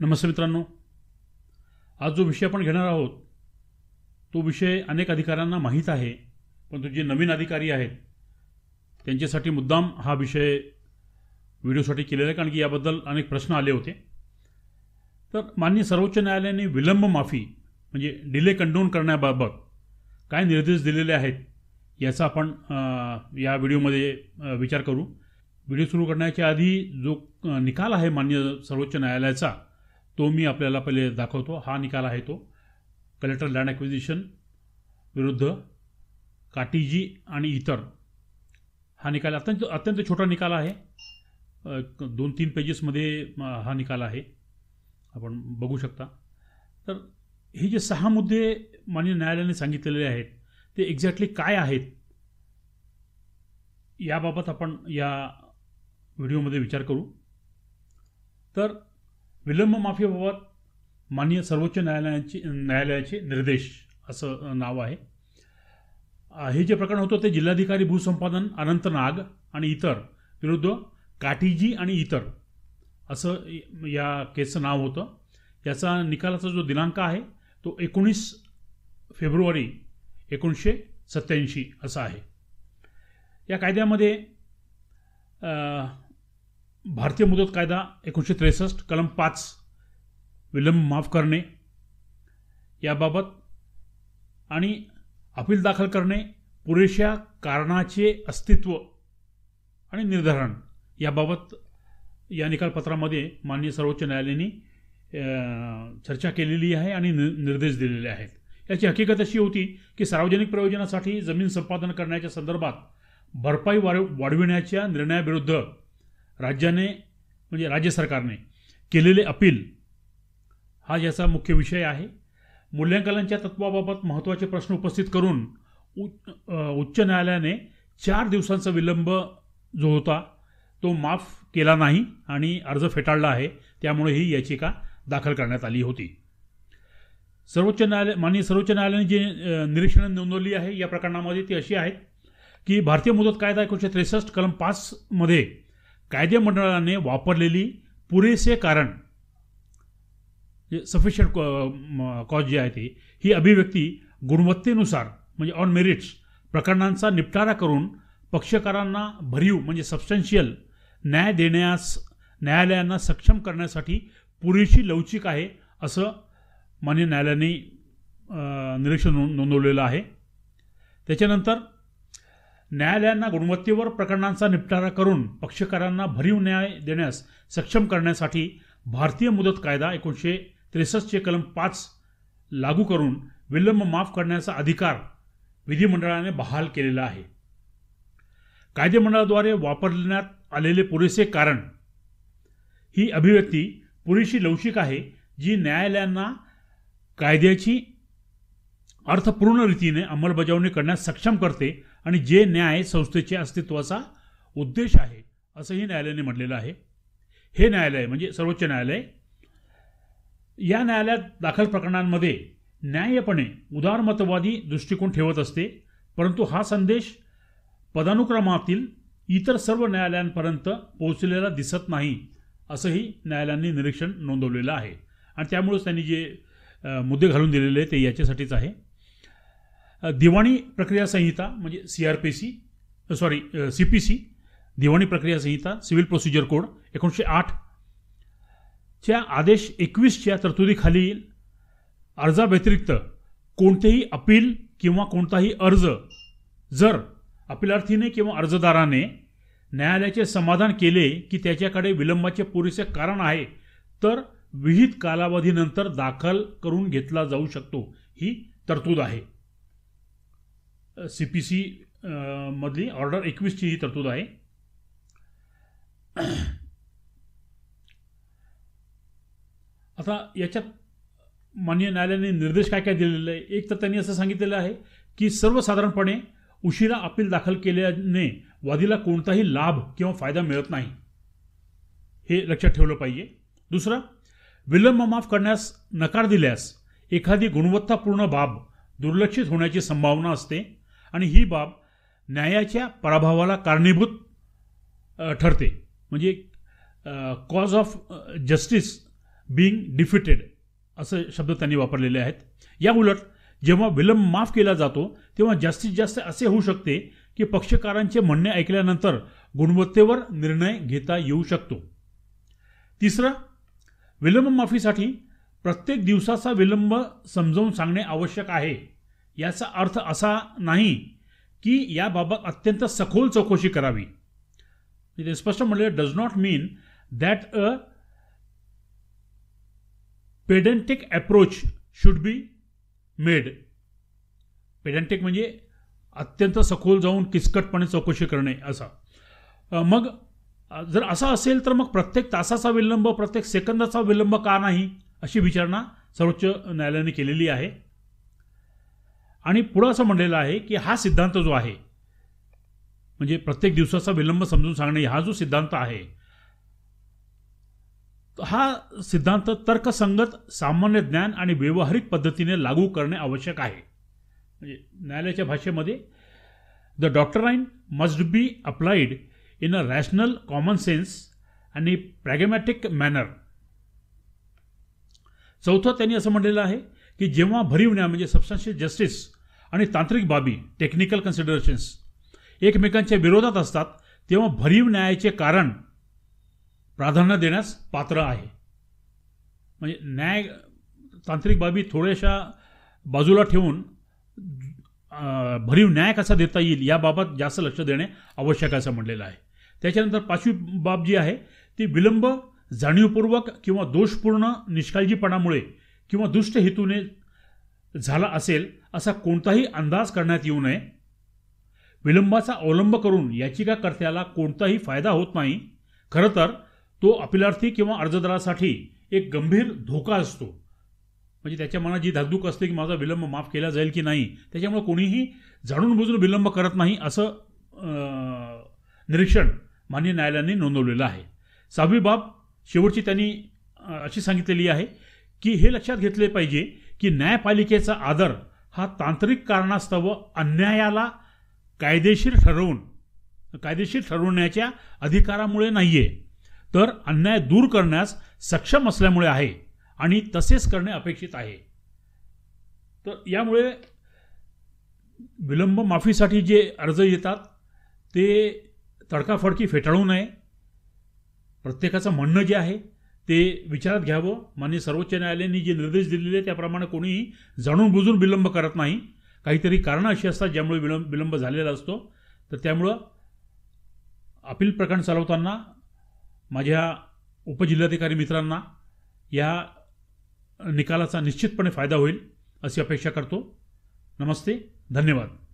नमस्ते मित्रांनो आज जो विषय आपण घेणार आहोत तो विषय अनेक अधिकाऱ्यांना माहीत आहे परंतु जे नवीन अधिकारी आहेत त्यांच्यासाठी मुद्दाम हा विषय व्हिडिओसाठी केलेला आहे कारण की याबद्दल अनेक प्रश्न आले होते तर मान्य सर्वोच्च न्यायालयाने विलंब माफी म्हणजे डिले कंडोन करण्याबाबत काय निर्देश दिलेले आहेत याचा आपण या व्हिडिओमध्ये विचार करू व्हिडिओ सुरू करण्याच्या आधी जो निकाल आहे मान्य सर्वोच्च न्यायालयाचा तो मी आपल्याला पहिले दाखवतो हा निकाल आहे तो कलेक्टर लँड ॲक्विजिशन विरुद्ध काटीजी आणि इतर हा निकाल अत्यंत अत्यंत छोटा निकाल आहे दोन तीन पेजेसमध्ये हा निकाल आहे आपण बघू शकता तर हे जे सहा मुद्दे माननीय न्यायालयाने सांगितलेले आहेत ते एक्झॅक्टली काय आहेत याबाबत आपण या व्हिडिओमध्ये विचार करू तर विलंब माफीबाबत माननीय सर्वोच्च न्यायालयाचे न्यायालयाचे निर्देश असं नाव आहे हे जे प्रकरण होतं ते जिल्हाधिकारी भूसंपादन अनंत नाग आणि इतर विरुद्ध काठीजी आणि इतर असं या केसचं नाव होतं याचा निकालाचा जो दिनांक आहे तो एकोणीस फेब्रुवारी एकोणीसशे सत्त्याऐंशी असा आहे या कायद्यामध्ये भारतीय मुदत कायदा एकोणीसशे त्रेसष्ट कलम पाच विलंब माफ करणे याबाबत आणि अपील दाखल करणे पुरेशा कारणाचे अस्तित्व आणि निर्धारण याबाबत या, निकालपत्रामध्ये माननीय सर्वोच्च न्यायालयाने चर्चा केलेली आहे आणि निर्देश दिलेले आहेत याची हकीकत अशी होती की सार्वजनिक प्रयोजनासाठी जमीन संपादन करण्याच्या संदर्भात भरपाई वाढविण्याच्या निर्णयाविरुद्ध राज्याने म्हणजे राज्य सरकारने केलेले अपील हा याचा मुख्य विषय आहे मूल्यांकनाच्या तत्वाबाबत महत्त्वाचे प्रश्न उपस्थित करून उच्च न्यायालयाने चार दिवसांचा विलंब जो होता तो माफ केला नाही आणि अर्ज फेटाळला आहे त्यामुळे ही याचिका दाखल करण्यात आली होती सर्वोच्च न्यायालय माननीय सर्वोच्च न्यायालयाने जे निरीक्षणं नोंदवली आहे या प्रकरणामध्ये ती अशी आहेत की भारतीय मुदत कायदा एकोणीसशे त्रेसष्ट कलम पाचमध्ये कायदेमंडळाने वापरलेली पुरेसे कारण सफिशियंट कॉज जी आहे ती ही अभिव्यक्ती गुणवत्तेनुसार म्हणजे ऑन मेरिट्स प्रकरणांचा निपटारा करून पक्षकारांना भरीव म्हणजे सबस्टॅन्शियल न्याय देण्यास न्यायालयांना सक्षम करण्यासाठी पुरेशी लवचिक आहे असं मान्य न्यायालयाने निरीक्षण नोंदवलेलं आहे त्याच्यानंतर न्यायालयांना गुणवत्तेवर प्रकरणांचा निपटारा करून पक्षकारांना भरीव न्याय देण्यास सक्षम करण्यासाठी भारतीय मुदत कायदा एकोणीसशे त्रेसष्टचे कलम पाच लागू करून विलंब माफ करण्याचा अधिकार विधिमंडळाने बहाल केलेला आहे कायदेमंडळाद्वारे वापरण्यात आलेले पुरेसे कारण ही अभिव्यक्ती पुरेशी लवचिक आहे जी न्यायालयांना कायद्याची अर्थपूर्ण रीतीने अंमलबजावणी करण्यास सक्षम करते आणि जे न्याय संस्थेच्या अस्तित्वाचा उद्देश आहे असंही न्यायालयाने म्हटलेलं आहे हे न्यायालय म्हणजे सर्वोच्च न्यायालय या न्यायालयात दाखल प्रकरणांमध्ये न्याय्यपणे उदारमतवादी दृष्टिकोन ठेवत असते परंतु हा संदेश पदानुक्रमातील इतर सर्व न्यायालयांपर्यंत पोहोचलेला दिसत नाही असंही न्यायालयांनी निरीक्षण नोंदवलेलं आहे आणि त्यामुळेच त्यांनी जे मुद्दे घालून दिलेले ते याच्यासाठीच आहे दिवाणी प्रक्रिया संहिता म्हणजे C R P C sorry C P C दिवाणी प्रक्रिया संहिता सिव्हिल प्रोसिजर कोड एकोणीसशे आठच्या च्या आदेश एकवीसच्या तरतुदीखालील अर्जाव्यतिरिक्त कोणतेही अपील किंवा कोणताही अर्ज जर अपिलार्थीने किंवा अर्जदाराने न्यायालयाचे समाधान केले की त्याच्याकडे विलंबाचे पुरेसे कारण आहे तर विहित कालावधीनंतर दाखल करून घेतला जाऊ शकतो ही तरतूद आहे सी पी सी मधली ऑर्डर एकवीसची ही तरतूद आहे आता याच्यात मान्य न्यायालयाने निर्देश काय काय दिलेले आहे एक तर त्यांनी असं सांगितलेलं आहे की सर्वसाधारणपणे उशिरा अपील दाखल केल्याने वादीला कोणताही लाभ किंवा फायदा मिळत नाही हे लक्षात ठेवलं पाहिजे दुसरं विलंब माफ करण्यास नकार दिल्यास एखादी गुणवत्तापूर्ण बाब दुर्लक्षित होण्याची संभावना असते आणि ही बाब न्यायाच्या पराभवाला कारणीभूत ठरते म्हणजे cause of justice being defeated असं शब्द त्यांनी वापरलेले आहेत या उलट जेव्हा विलंब माफ केला जातो तेव्हा जास्तीत जास्त असे होऊ शकते की पक्षकारांचे म्हणणे ऐकल्यानंतर गुणवत्तेवर निर्णय घेता येऊ शकतो तिसरं विलंब प्रत्येक दिवसाचा विलंब समजावून सांगणे आवश्यक आहे याचा अर्थ असा नाही की याबाबत अत्यंत सखोल चौकशी करावी म्हणजे स्पष्ट म्हणलेलं does not mean that a pedantic approach should be made pedantic म्हणजे अत्यंत सखोल जाऊन किचकटपणे चौकशी करणे असा मग जर असा असेल तर मग प्रत्येक तासाचा विलंब प्रत्येक सेकंदाचा विलंब का नाही अशी विचारणा सर्वोच्च न्यायालयाने केलेली आहे आणि पुढं असं म्हणलेलं आहे की हा सिद्धांत जो आहे म्हणजे प्रत्येक दिवसाचा विलंब समजून सांगणे हा जो सिद्धांत आहे हा सिद्धांत तर्कसंगत सामान्य ज्ञान आणि व्यावहारिक पद्धतीने लागू करणे आवश्यक आहे म्हणजे न्यायालयाच्या भाषेमध्ये द आईन must be applied in a rational common sense आणि प्रॅगमॅटिक मॅनर चौथं त्यांनी असं म्हटलेलं आहे की जेव्हा भरीव न्याय म्हणजे सबस्टन्शियल जस्टिस आणि तांत्रिक बाबी टेक्निकल कन्सिडरेशन्स एकमेकांच्या विरोधात असतात तेव्हा भरीव न्यायाचे कारण प्राधान्य देण्यास पात्र आहे म्हणजे न्याय तांत्रिक बाबी थोड्याशा बाजूला ठेवून भरीव न्याय कसा देता येईल याबाबत जास्त लक्ष देणे आवश्यक असं म्हटलेलं आहे त्याच्यानंतर पाचवी बाब जी आहे ती विलंब जाणीवपूर्वक किंवा दोषपूर्ण निष्काळजीपणामुळे किंवा दुष्ट हेतूने झाला असेल असा कोणताही अंदाज करण्यात येऊ नये विलंबाचा अवलंब करून याचिकाकर्त्याला कोणताही फायदा होत नाही खरं तर तो अपिलार्थी किंवा अर्जदारासाठी एक गंभीर धोका असतो म्हणजे त्याच्या मनात जी धाकधूक असते की माझा विलंब माफ केला जाईल की नाही त्याच्यामुळे कोणीही जाणून बुजून विलंब करत नाही असं निरीक्षण मान्य न्यायालयाने नोंदवलेलं आहे सहावी बाब शेवटची त्यांनी अशी सांगितलेली आहे की हे लक्षात घेतले पाहिजे की न्यायपालिकेचा आदर हा तांत्रिक कारणास्तव अन्यायाला कायदेशीर ठरवून कायदेशीर ठरवण्याच्या अधिकारामुळे नाही आहे तर अन्याय दूर करण्यास सक्षम असल्यामुळे आहे आणि तसेच करणे अपेक्षित आहे तर यामुळे विलंब माफीसाठी जे अर्ज येतात ते तडकाफडकी फेटाळू नये प्रत्येकाचं म्हणणं जे आहे ते विचारात घ्यावं माननीय सर्वोच्च न्यायालयाने जे निर्देश दिलेले त्याप्रमाणे कोणीही जाणून बुजून विलंब करत नाही काहीतरी कारणं अशी असतात ज्यामुळे विलंब विलंब झालेला असतो तर त्यामुळं अपील प्रकरण चालवताना माझ्या उपजिल्हाधिकारी मित्रांना या निकालाचा निश्चितपणे फायदा होईल अशी अपेक्षा करतो नमस्ते धन्यवाद